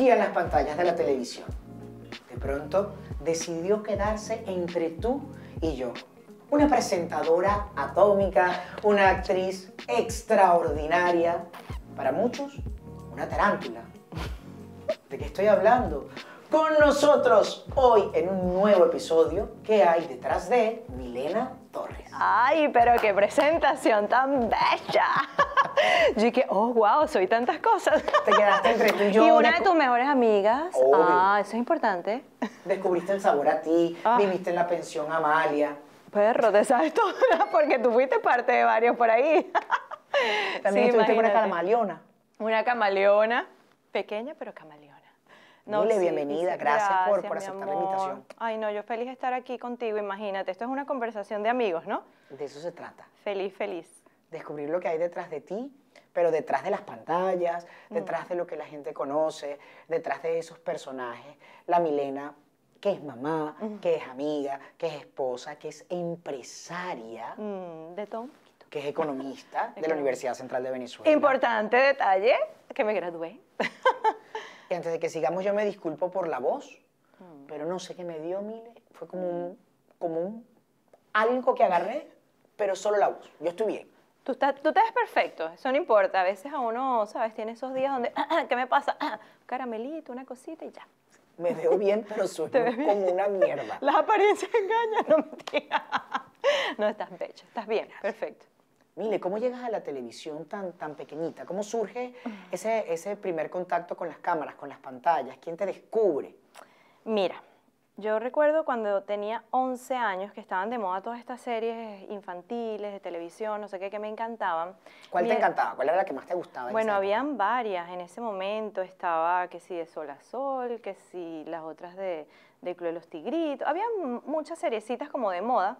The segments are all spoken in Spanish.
en las pantallas de la televisión. De pronto decidió quedarse entre tú y yo. Una presentadora atómica, una actriz extraordinaria, para muchos una tarántula. ¿De qué estoy hablando? Con nosotros hoy en un nuevo episodio que hay detrás de Milena Torres. ¡Ay, pero qué presentación tan bella! Y que oh, wow, soy tantas cosas. Te quedaste entre tú y yo. Y una de tus mejores amigas. Ah, eso es importante. Descubriste el sabor a ti, ah. viviste en la pensión Amalia. Perro, te sabes todo, porque tú fuiste parte de varios por ahí. También estuviste con una camaleona. Una camaleona, pequeña pero camaleona. No, bienvenida, gracias, por, por aceptar la invitación. Ay, no, yo feliz de estar aquí contigo, imagínate, esto es una conversación de amigos, ¿no? De eso se trata. Feliz, feliz descubrir lo que hay detrás de ti, pero detrás de las pantallas, mm. detrás de lo que la gente conoce, detrás de esos personajes, la Milena que es mamá, mm. que es amiga, que es esposa, que es empresaria. Mm, de todo que es economista de la Universidad Central de Venezuela. Importante detalle, que me gradué. y antes de que sigamos, yo me disculpo por la voz, pero no sé qué me dio, Mile. Fue como un, como un, algo que agarré, pero solo la voz. Yo estoy bien. Tú, te ves perfecto, eso no importa. A veces a uno, ¿sabes? Tiene esos días donde, ah, ¿qué me pasa? Ah, caramelito, una cosita y ya. Me veo bien, pero soy como una mierda. Las apariencias engañan, no mentira. No, estás pecho, estás bien, perfecto. Mire, ¿cómo llegas a la televisión tan, tan pequeñita? ¿Cómo surge ese, ese primer contacto con las cámaras, con las pantallas? ¿Quién te descubre? Mira, yo recuerdo cuando tenía 11 años que estaban de moda todas estas series infantiles, de televisión, no sé qué, que me encantaban. ¿Cuál te encantaba? ¿Cuál era la que más te gustaba? Bueno, habían varias en ese momento. Estaba que si de Sol a Sol, que si las otras de, de Club los Tigritos. Había muchas seriecitas como de moda.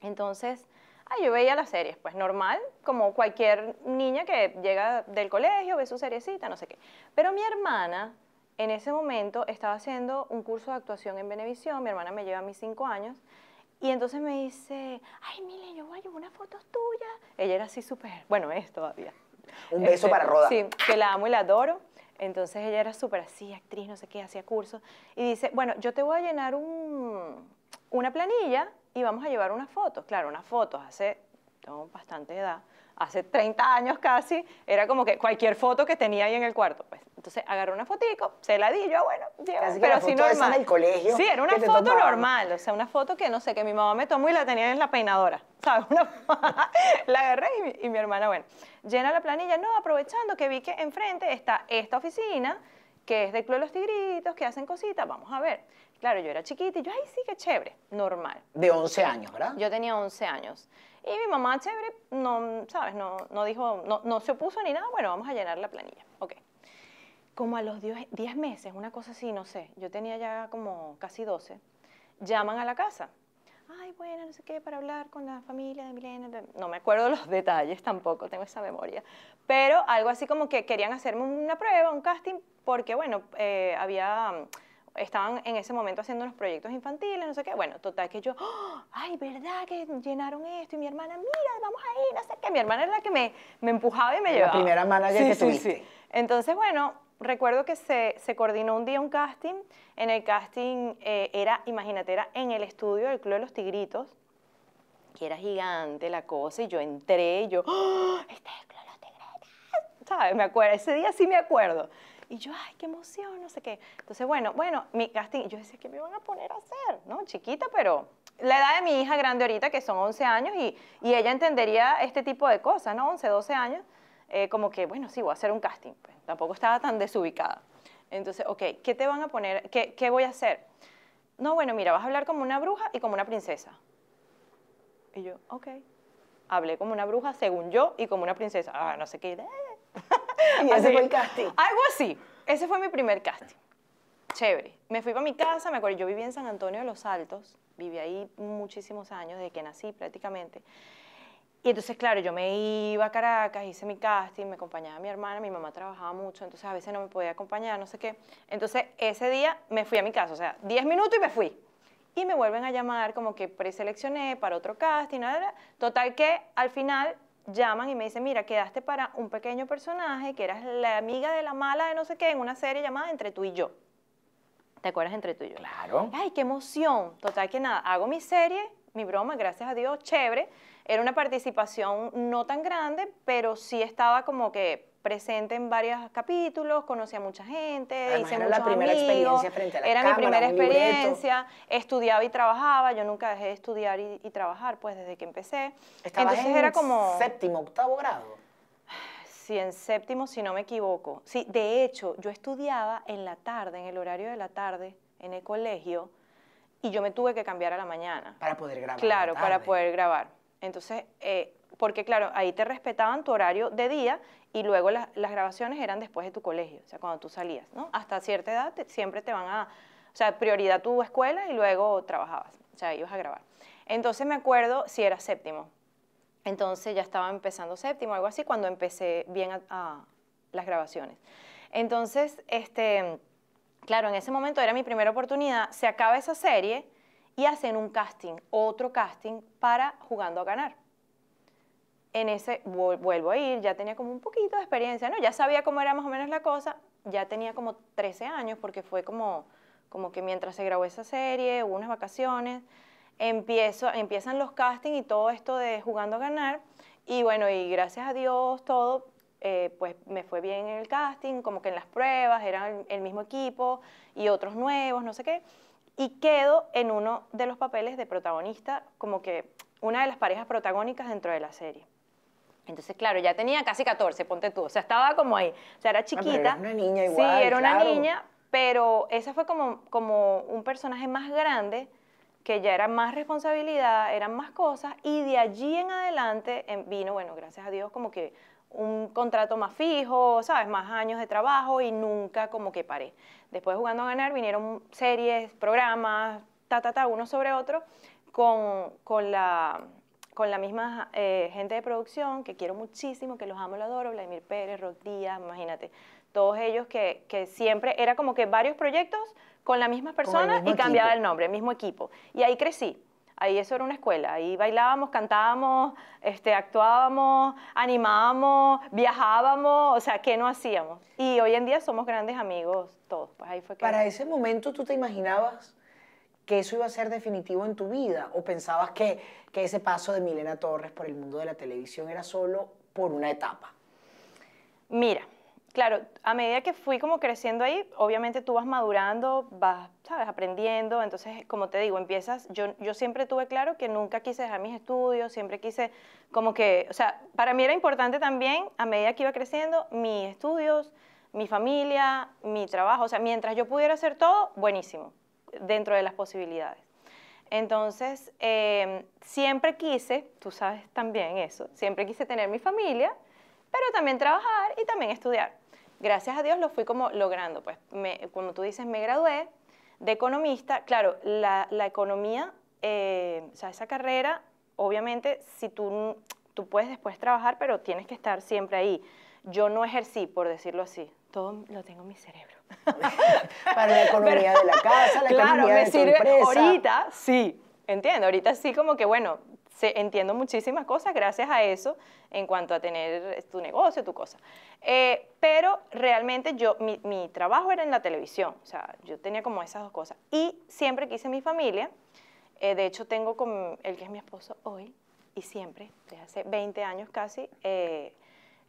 Entonces, ah, yo veía las series, pues normal, como cualquier niña que llega del colegio, ve su seriecita, no sé qué. Pero mi hermana en ese momento estaba haciendo un curso de actuación en Benevisión, mi hermana me lleva a mis cinco años, y entonces me dice, ay, Mile, yo voy a llevar unas fotos tuyas. Ella era así súper, bueno, es todavía. Un beso este, para Roda. Sí, que la amo y la adoro. Entonces ella era súper así, actriz, no sé qué, hacía cursos. Y dice, bueno, yo te voy a llenar un, una planilla y vamos a llevar unas fotos. Claro, unas fotos, hace tengo bastante edad hace 30 años casi, era como que cualquier foto que tenía ahí en el cuarto. pues. Entonces agarré una fotico, se la di, yo, ah, bueno, pero si normal. el colegio sí, era una foto normal, o sea, una foto que no sé, que mi mamá me tomó y la tenía en la peinadora, ¿sabes? Una... la agarré y mi, hermana, bueno, llena la planilla, no, aprovechando que vi que enfrente está esta oficina, que es de Club los Tigritos, que hacen cositas, vamos a ver. Claro, yo era chiquita y yo, ahí sí, que chévere, normal. De 11 años, ¿verdad? Yo tenía 11 años. Y mi mamá, chévere, no, ¿sabes? No, no dijo, no, no se opuso ni nada, bueno, vamos a llenar la planilla. Ok. Como a los 10 meses, una cosa así, no sé, yo tenía ya como casi 12, llaman a la casa. Ay, bueno, no sé qué, para hablar con la familia de Milena. No me acuerdo los detalles tampoco, tengo esa memoria. Pero algo así como que querían hacerme una prueba, un casting, porque, bueno, eh, había estaban en ese momento haciendo unos proyectos infantiles, no sé qué. Bueno, total que yo, ¡Oh! ay, ¿verdad que llenaron esto? Y mi hermana, mira, vamos a ir, no sé qué. Mi hermana era la que me, me empujaba y me llevaba. La primera manager que tuviste. Sí, sí. Entonces, bueno, recuerdo que se, se, coordinó un día un casting. En el casting eh, era, Imaginatera en el estudio del Club de los Tigritos, que era gigante la cosa, y yo entré, y yo, ¡Oh! este es el Club de los Tigritos. ¿Sabes? Me acuerdo, ese día sí me acuerdo. Y yo, ay, qué emoción, no sé qué. Entonces, bueno, bueno, mi casting, yo decía, ¿qué me van a poner a hacer? ¿No? Chiquita, pero la edad de mi hija grande ahorita, que son 11 años, y, ella entendería este tipo de cosas, ¿no? 11, 12 años, eh, como que, bueno, sí, voy a hacer un casting. Pues, tampoco estaba tan desubicada. Entonces, ok, ¿qué te van a poner? ¿Qué, ¿Qué voy a hacer? No, bueno, mira, vas a hablar como una bruja y como una princesa. Y yo, ok. Hablé como una bruja, según yo, y como una princesa. Ah, no sé qué idea ese fue el casting. Algo así. Ese fue mi primer casting. Chévere. Me fui para mi casa, me acuerdo, yo vivía en San Antonio de los Altos, viví ahí muchísimos años, desde que nací prácticamente. Y entonces, claro, yo me iba a Caracas, hice mi casting, me acompañaba mi hermana, mi mamá trabajaba mucho, entonces a veces no me podía acompañar, no sé qué. Entonces, ese día me fui a mi casa, o sea, 10 minutos y me fui. Y me vuelven a llamar como que preseleccioné para otro casting, nada, total que al final llaman y me dicen, mira, quedaste para un pequeño personaje que eras la amiga de la mala de no sé qué en una serie llamada Entre tú y yo. ¿Te acuerdas Entre tú y yo? Claro. Ay, qué emoción. Total que nada, hago mi serie, mi broma, gracias a Dios, chévere. Era una participación no tan grande, pero sí estaba como que presente en varios capítulos, conocí a mucha gente, Además, hice era muchos la primera experiencia frente la Era mi primera experiencia, estudiaba y trabajaba, yo nunca dejé de estudiar y, trabajar pues desde que empecé. Estabas Entonces en era como séptimo, octavo grado. Sí, en séptimo si no me equivoco. Sí, de hecho, yo estudiaba en la tarde, en el horario de la tarde en el colegio y yo me tuve que cambiar a la mañana. Para poder grabar. Claro, para poder grabar. Entonces, eh, porque claro, ahí te respetaban tu horario de día y luego las, grabaciones eran después de tu colegio, o sea, cuando tú salías, ¿no? Hasta cierta edad siempre te van a, o sea, prioridad tu escuela y luego trabajabas, o sea, ibas a grabar. Entonces me acuerdo si era séptimo, entonces ya estaba empezando séptimo, algo así, cuando empecé bien a las grabaciones. Entonces, este, claro, en ese momento era mi primera oportunidad, se acaba esa serie y hacen un casting, otro casting para Jugando a Ganar en ese, vuelvo a ir, ya tenía como un poquito de experiencia, ¿no? Ya sabía cómo era más o menos la cosa, ya tenía como 13 años, porque fue como, como que mientras se grabó esa serie, hubo unas vacaciones, empiezo, empiezan los castings y todo esto de jugando a ganar, y bueno, y gracias a Dios todo, eh, pues me fue bien en el casting, como que en las pruebas, eran el mismo equipo y otros nuevos, no sé qué, y quedo en uno de los papeles de protagonista, como que una de las parejas protagónicas dentro de la serie. Entonces, claro, ya tenía casi 14, ponte tú. O sea, estaba como ahí. O sea, era ah, chiquita. era una niña igual. Sí, era una niña, pero esa fue como, como un personaje más grande, que ya era más responsabilidad, eran más cosas. Y de allí en adelante em, vino, bueno, gracias a Dios, como que un contrato más fijo, ¿sabes? Más años de trabajo y nunca como que paré. Después jugando a ganar vinieron series, programas, ta, ta, ta, uno sobre otro, con la con la misma eh, gente de producción que quiero muchísimo, que los amo, lo adoro, Vladimir Pérez, Rod Díaz, imagínate, todos ellos que, que siempre era como que varios proyectos con la misma persona y cambiaba el nombre, el mismo equipo. Y ahí crecí. Ahí eso era una escuela, ahí bailábamos, cantábamos, este, actuábamos, animábamos, viajábamos, o sea, ¿qué no hacíamos? Y hoy en día somos grandes amigos todos. Pues ahí fue Para ese momento tú te imaginabas que eso iba a ser definitivo en tu vida? ¿O pensabas que, ese paso de Milena Torres por el mundo de la televisión era solo por una etapa? Mira, claro, a medida que fui como creciendo ahí, obviamente tú vas madurando, vas, sabes, aprendiendo, entonces, como te digo, empiezas, yo, yo siempre tuve claro que nunca quise dejar mis estudios, siempre quise como que, o sea, para mí era importante también, a medida que iba creciendo, mis estudios, mi familia, mi trabajo, o sea, mientras yo pudiera hacer todo, buenísimo dentro de las posibilidades. Entonces, em, siempre quise, tú sabes también eso, siempre quise tener mi familia, pero también trabajar y también estudiar. Gracias a Dios lo fui como logrando, pues, Cuando tú dices, me gradué de economista. Claro, la, economía, eh, o sea, esa carrera, obviamente, si tú, tú puedes después trabajar, pero tienes que estar siempre ahí. Yo no ejercí, por decirlo así, todo lo tengo en mi cerebro para la economía de la casa, la claro, economía de sirve, tu empresa. Ahorita sí, entiendo, ahorita sí como que bueno, entiendo muchísimas cosas gracias a eso en cuanto a tener eh, tu negocio, tu cosa. Eh, pero realmente yo, mi, trabajo era en la televisión, o sea, yo tenía como esas dos cosas. Y siempre quise mi familia, eh, de hecho tengo con el que es mi esposo hoy, y siempre, desde hace 20 años casi,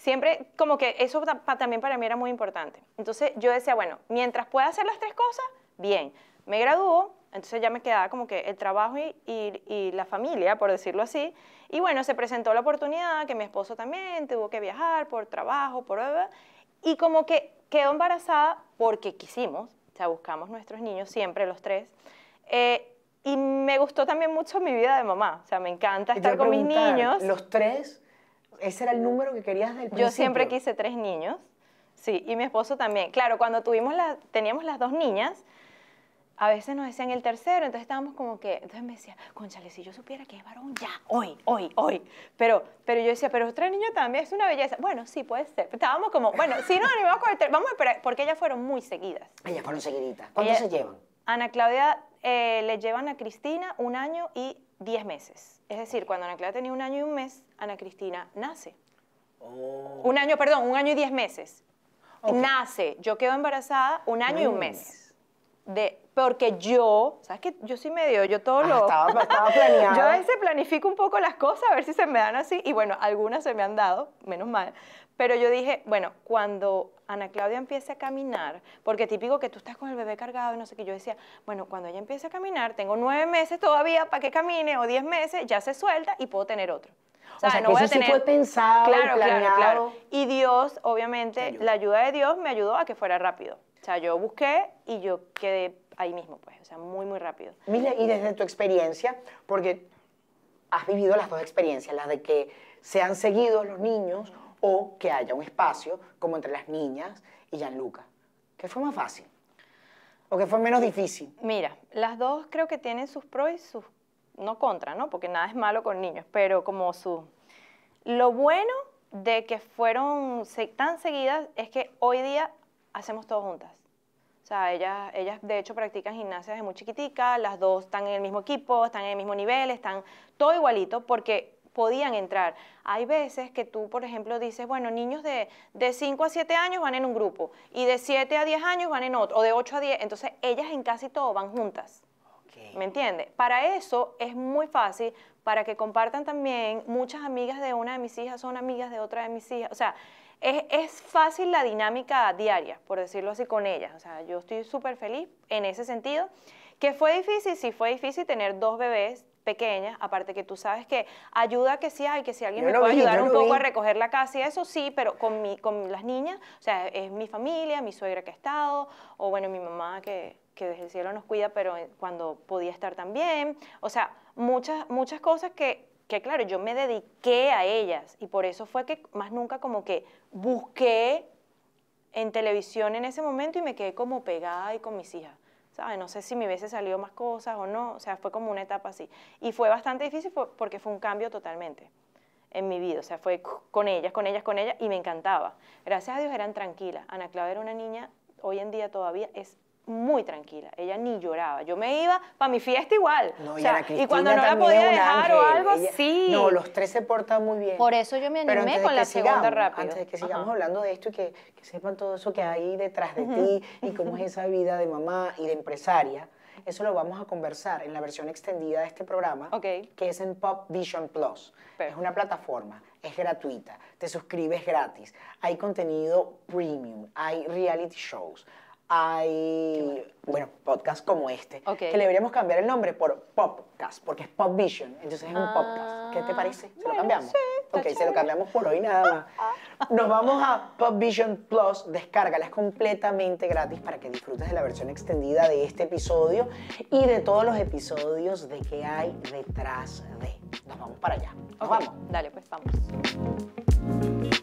siempre como que eso también para mí era muy importante. Entonces yo decía, bueno, mientras pueda hacer las tres cosas, bien. Me graduó, entonces ya me quedaba como que el trabajo y, la familia, por decirlo así. Y bueno, se presentó la oportunidad que mi esposo también tuvo que viajar por trabajo, por... Y como que quedó embarazada porque quisimos, o sea, buscamos nuestros niños siempre, los tres. Eh, y me gustó también mucho mi vida de mamá, o sea, me encanta estar con mis niños. ¿Los tres? ese era el número que querías del principio. Yo siempre quise tres niños, sí, y mi esposo también. Claro, cuando tuvimos la, teníamos las dos niñas, a veces nos decían el tercero, entonces estábamos como que, entonces me decía, conchale, si yo supiera que es varón, ya, hoy, hoy, hoy. Pero, pero yo decía, pero tres niños también es una belleza. Bueno, sí, puede ser. Estábamos como, bueno, si no, animamos con el tercero, vamos a esperar, porque ellas fueron muy seguidas. Ellas fueron seguiditas. ¿Cuánto se llevan? Ana Claudia eh, le llevan a Cristina un año y 10 meses. Es decir, cuando Ana Clara tenía un año y un mes, Ana Cristina nace. Oh. Un año, perdón, un año y 10 meses. Nace, yo quedo embarazada un año y un mes. De, porque yo, ¿sabes qué? Yo sí me dio, yo todo ah, lo... Estaba, estaba yo a veces planifico un poco las cosas, a ver si se me dan así, y bueno, algunas se me han dado, menos mal, pero yo dije, bueno, cuando Ana Claudia empiece a caminar, porque típico que tú estás con el bebé cargado y no sé qué, yo decía, bueno, cuando ella empiece a caminar, tengo nueve meses todavía para que camine o diez meses, ya se suelta y puedo tener otro. O sea, no voy a tener... sí fue pensado, claro, planeado. Y Dios, obviamente, la ayuda de Dios me ayudó a que fuera rápido. O sea, yo busqué y yo quedé ahí mismo, pues, o sea, muy, muy rápido. Mira, y desde tu experiencia, porque has vivido las dos experiencias, las de que se han seguido los niños o que haya un espacio como entre las niñas y Gianluca. ¿Qué fue más fácil? ¿O qué fue menos difícil? Mira, las dos creo que tienen sus pros y sus no contra, ¿no? Porque nada es malo con niños, pero como su... Lo bueno de que fueron tan seguidas es que hoy día hacemos todo juntas. O sea, ellas, ellas de hecho practican gimnasia desde muy chiquitica, las dos están en el mismo equipo, están en el mismo nivel, están todo igualito, porque podían entrar. Hay veces que tú, por ejemplo, dices, bueno, niños de, de 5 a 7 años van en un grupo y de 7 a 10 años van en otro, o de 8 a 10, entonces ellas en casi todo van juntas. ¿Me entiendes? Para eso es muy fácil, para que compartan también, muchas amigas de una de mis hijas son amigas de otra de mis hijas, o sea, es, es fácil la dinámica diaria, por decirlo así, con ellas. O sea, yo estoy súper feliz en ese sentido. ¿Que fue difícil? Sí, fue difícil tener dos bebés pequeñas, aparte que tú sabes que ayuda que sí hay, que si alguien me puede ayudar un poco a recoger la casa y eso sí, pero con, mi, con las niñas, o sea, es mi familia, mi suegra que ha estado, o bueno, mi mamá que, que desde el cielo nos cuida, pero eh, cuando podía estar también, o sea, muchas, muchas cosas que, que claro, yo me dediqué a ellas y por eso fue que más nunca como que busqué en televisión en ese momento y me quedé como pegada y con mis hijas no sé si me hubiese salido más cosas o no, o sea, fue como una etapa así. Y fue bastante difícil porque fue un cambio totalmente en mi vida, o sea, fue con ellas, con ellas, con ellas, y me encantaba. Gracias a Dios eran tranquilas. Ana Clara era una niña, hoy en día todavía es muy tranquila, ella ni lloraba. Yo me iba para mi fiesta igual. y, cuando no la podía dejar o algo, sí. No, los tres se portan muy bien. Por eso yo me animé con la segunda rápida Antes de que sigamos hablando de esto y que, sepan todo eso que hay detrás de ti y cómo es esa vida de mamá y de empresaria, eso lo vamos a conversar en la versión extendida de este programa, que es en Pop Vision Plus. Es una plataforma, es gratuita, te suscribes gratis, hay contenido premium, hay reality shows, hay, bueno. podcast como este, que deberíamos cambiar el nombre por Popcast, porque es Pop Vision, entonces es un ah, podcast. ¿Qué te parece? ¿Se lo cambiamos? Sí, ok, se lo cambiamos por hoy nada más. Nos vamos a Pop Plus, descárgala, es completamente gratis para que disfrutes de la versión extendida de este episodio y de todos los episodios de que hay detrás de. Nos vamos para allá. Nos vamos. Dale, pues vamos.